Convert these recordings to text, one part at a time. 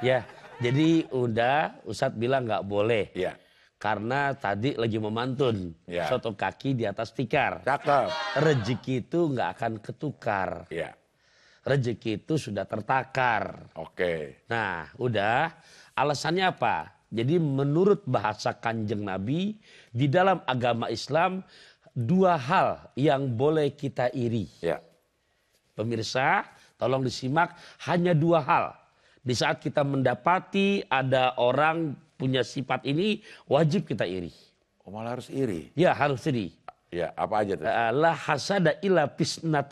Ya, jadi udah Ustadz bilang nggak boleh. Ya. Karena tadi lagi memantun. Ya. Soto kaki di atas tikar. Cakep. Rezeki itu nggak akan ketukar. Ya. Rezeki itu sudah tertakar. Oke. Nah, udah. Alasannya apa? Jadi menurut bahasa kanjeng Nabi, di dalam agama Islam, dua hal yang boleh kita iri. Ya. Pemirsa, tolong disimak, hanya dua hal di saat kita mendapati ada orang punya sifat ini, wajib kita iri. Oh, malah harus iri. Ya, harus iri. Ya, apa aja tuh? Eh, la hasada ila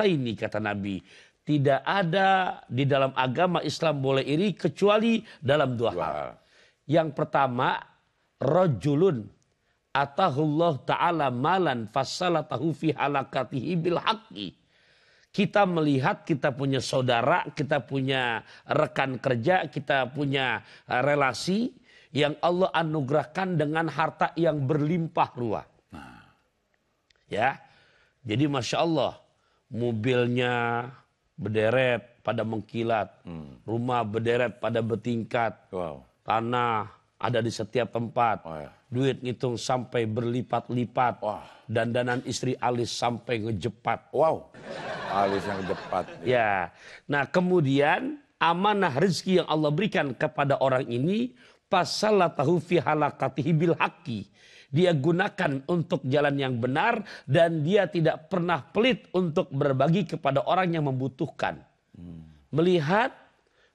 ini kata Nabi. Tidak ada di dalam agama Islam boleh iri kecuali dalam dua, hal. hal. Yang pertama, rojulun atahullah ta'ala malan fasalatahu fi halakatihi bil haqqi kita melihat kita punya saudara, kita punya rekan kerja, kita punya eh, relasi yang Allah anugerahkan dengan harta yang berlimpah ruah. Nah. Ya. Jadi Masya Allah, mobilnya berderet pada mengkilat, hmm. rumah berderet pada bertingkat, wow. tanah ada di setiap tempat. Oh, ya duit ngitung sampai berlipat-lipat wah dandanan istri alis sampai ngejepat wow alis yang ngejepat ya. nah kemudian amanah rezeki yang Allah berikan kepada orang ini Pasalah tahu fi bil haki. dia gunakan untuk jalan yang benar dan dia tidak pernah pelit untuk berbagi kepada orang yang membutuhkan hmm. melihat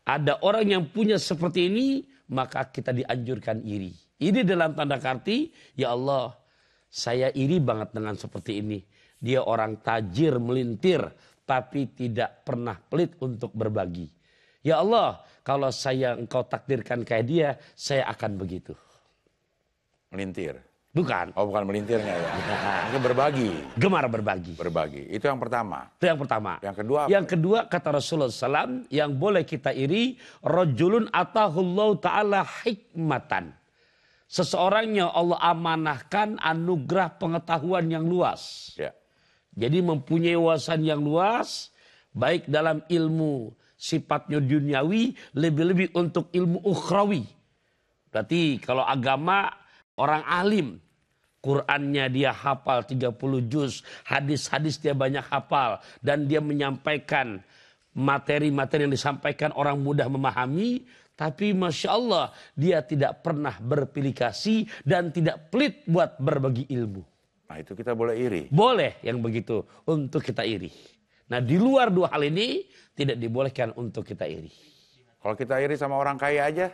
ada orang yang punya seperti ini maka kita dianjurkan iri. Ini dalam tanda karti, ya Allah, saya iri banget dengan seperti ini. Dia orang tajir melintir, tapi tidak pernah pelit untuk berbagi. Ya Allah, kalau saya engkau takdirkan kayak dia, saya akan begitu. Melintir. Bukan. Oh, bukan melintirnya ya. Itu berbagi. Gemar berbagi. Berbagi. Itu yang pertama. Itu yang pertama. Yang kedua. Apa? Yang kedua kata Rasulullah SAW yang boleh kita iri rojulun atahullahu taala hikmatan. Seseorangnya Allah amanahkan anugerah pengetahuan yang luas. Ya. Jadi mempunyai wawasan yang luas baik dalam ilmu sifatnya duniawi lebih-lebih untuk ilmu ukhrawi. Berarti kalau agama Orang alim, Qurannya dia hafal 30 juz, hadis-hadis dia banyak hafal dan dia menyampaikan materi-materi yang disampaikan orang mudah memahami, tapi masya Allah dia tidak pernah berpilikasi dan tidak pelit buat berbagi ilmu. Nah itu kita boleh iri. Boleh yang begitu untuk kita iri. Nah di luar dua hal ini tidak dibolehkan untuk kita iri. Kalau kita iri sama orang kaya aja,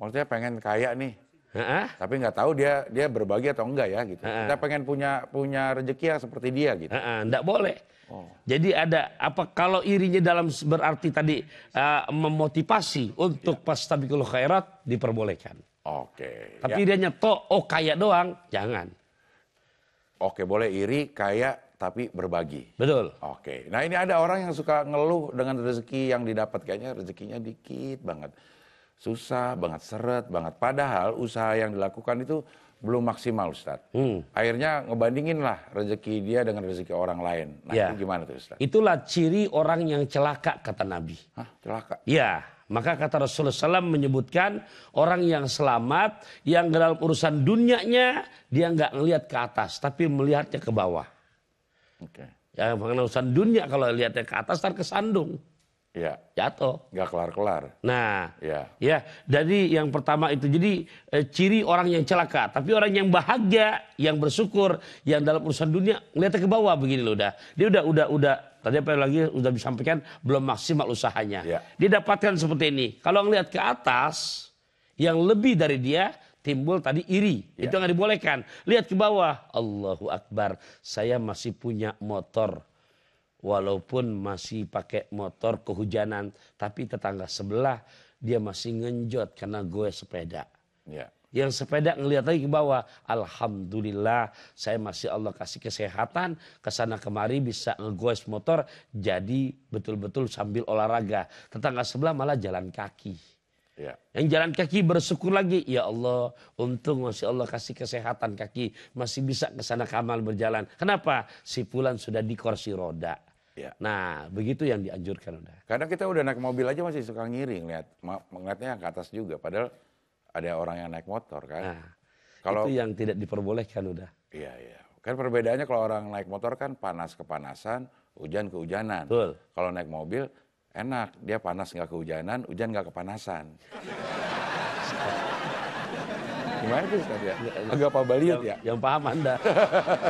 maksudnya pengen kaya nih, Uh-huh. Tapi nggak tahu dia dia berbagi atau enggak ya gitu. Uh-huh. Kita pengen punya punya rezeki yang seperti dia gitu. Uh-huh. Nggak boleh. Oh. Jadi ada apa kalau irinya dalam berarti tadi uh, memotivasi untuk yeah. pastabikul khairat diperbolehkan. Oke. Okay. Tapi yeah. dia nyetok oh kaya doang, jangan. Oke, boleh iri, kaya tapi berbagi. Betul. Oke. Nah, ini ada orang yang suka ngeluh dengan rezeki yang didapat kayaknya rezekinya dikit banget susah banget, seret banget. Padahal usaha yang dilakukan itu belum maksimal Ustadz. Hmm. Akhirnya ngebandingin lah rezeki dia dengan rezeki orang lain. Nah ya. itu gimana tuh Ustadz? Itulah ciri orang yang celaka kata Nabi. Hah, celaka? Iya. Maka kata Rasulullah SAW menyebutkan orang yang selamat, yang dalam urusan dunianya dia nggak ngelihat ke atas, tapi melihatnya ke bawah. Oke. Okay. Ya, urusan dunia kalau lihatnya ke atas, ntar kesandung ya. jatuh. Gak kelar-kelar. Nah, ya. ya. Jadi yang pertama itu jadi e, ciri orang yang celaka. Tapi orang yang bahagia, yang bersyukur, yang dalam urusan dunia ngeliatnya ke bawah begini loh udah. Dia udah udah udah tadi apa lagi udah disampaikan belum maksimal usahanya. Ya. Dia dapatkan seperti ini. Kalau ngelihat ke atas yang lebih dari dia timbul tadi iri. Ya. Itu nggak dibolehkan. Lihat ke bawah. Allahu Akbar. Saya masih punya motor walaupun masih pakai motor kehujanan tapi tetangga sebelah dia masih ngenjot karena gue sepeda ya. yang sepeda ngelihat lagi ke bawah alhamdulillah saya masih Allah kasih kesehatan kesana kemari bisa ngegoes motor jadi betul-betul sambil olahraga tetangga sebelah malah jalan kaki Ya. Yang jalan kaki bersyukur lagi, ya Allah, untung masih Allah kasih kesehatan kaki, masih bisa ke sana kamal berjalan. Kenapa? Si Fulan sudah di kursi roda. Ya. Nah, begitu yang dianjurkan udah. Karena kita udah naik mobil aja masih suka ngiring, lihat ngeliatnya ke atas juga. Padahal ada orang yang naik motor kan. Nah, kalau itu yang tidak diperbolehkan udah. Iya iya. Kan perbedaannya kalau orang naik motor kan panas kepanasan, hujan kehujanan. Betul. Kalau naik mobil enak, dia panas nggak kehujanan, hujan nggak kepanasan. Gimana itu, Ustaz ya? Agak pabaliut ya? Yang paham Anda.